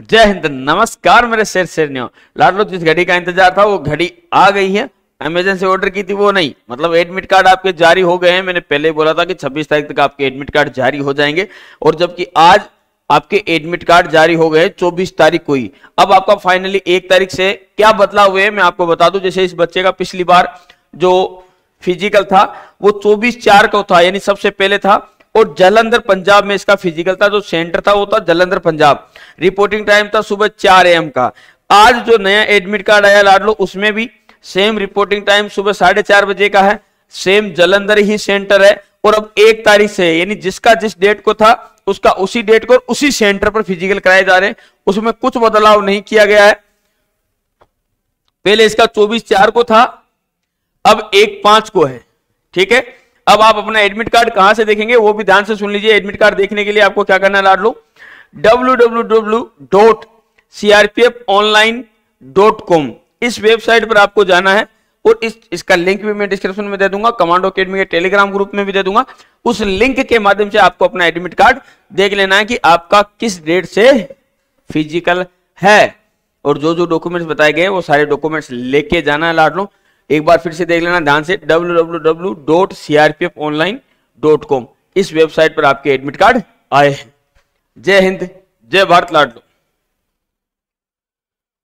जय हिंद नमस्कार मेरे शेर शेरनियों लाडलो जिस घड़ी का इंतजार था वो घड़ी आ गई है अमेजन से ऑर्डर की थी वो नहीं मतलब एडमिट कार्ड आपके जारी हो गए हैं मैंने पहले बोला था कि 26 तारीख तक आपके एडमिट कार्ड जारी हो जाएंगे और जबकि आज आपके एडमिट कार्ड जारी हो गए 24 तारीख को ही अब आपका फाइनली एक तारीख से क्या बदलाव हुए मैं आपको बता दू जैसे इस बच्चे का पिछली बार जो फिजिकल था वो चौबीस चार को था यानी सबसे पहले था और जलंधर पंजाब में इसका फिजिकल था जो सेंटर था वो था जलंधर पंजाब रिपोर्टिंग टाइम था सुबह चार एम का आज जो नया एडमिट कार्ड आया लाडलो उसमें भी सेम रिपोर्टिंग टाइम सुबह साढ़े चार बजे का है सेम जलंधर ही सेंटर है और अब एक तारीख से यानी जिसका जिस डेट को था उसका उसी डेट को उसी सेंटर पर फिजिकल कराए जा रहे हैं उसमें कुछ बदलाव नहीं किया गया है पहले इसका चौबीस चार को था अब एक पांच को है ठीक है अब आप अपना एडमिट कार्ड कहां से देखेंगे वो भी ध्यान से सुन लीजिए एडमिट कार्ड देखने के लिए आपको क्या करना है लाडलो W W W dot F online dot com इस वेबसाइट पर आपको जाना है और इस इसका लिंक भी मैं डिस्क्रिप्शन में दे दूंगा कमांडो अकेडमी के टेलीग्राम ग्रुप में भी दे दूंगा उस लिंक के माध्यम से आपको अपना एडमिट कार्ड देख लेना है कि आपका किस डेट से फिजिकल है और जो जो डॉक्यूमेंट्स बताए गए वो सारे डॉक्यूमेंट्स लेके जाना है लाड लो एक बार फिर से देख लेना ध्यान से www.crpfonline.com इस वेबसाइट पर आपके एडमिट कार्ड आए हैं जय हिंद जय भारत लाड लो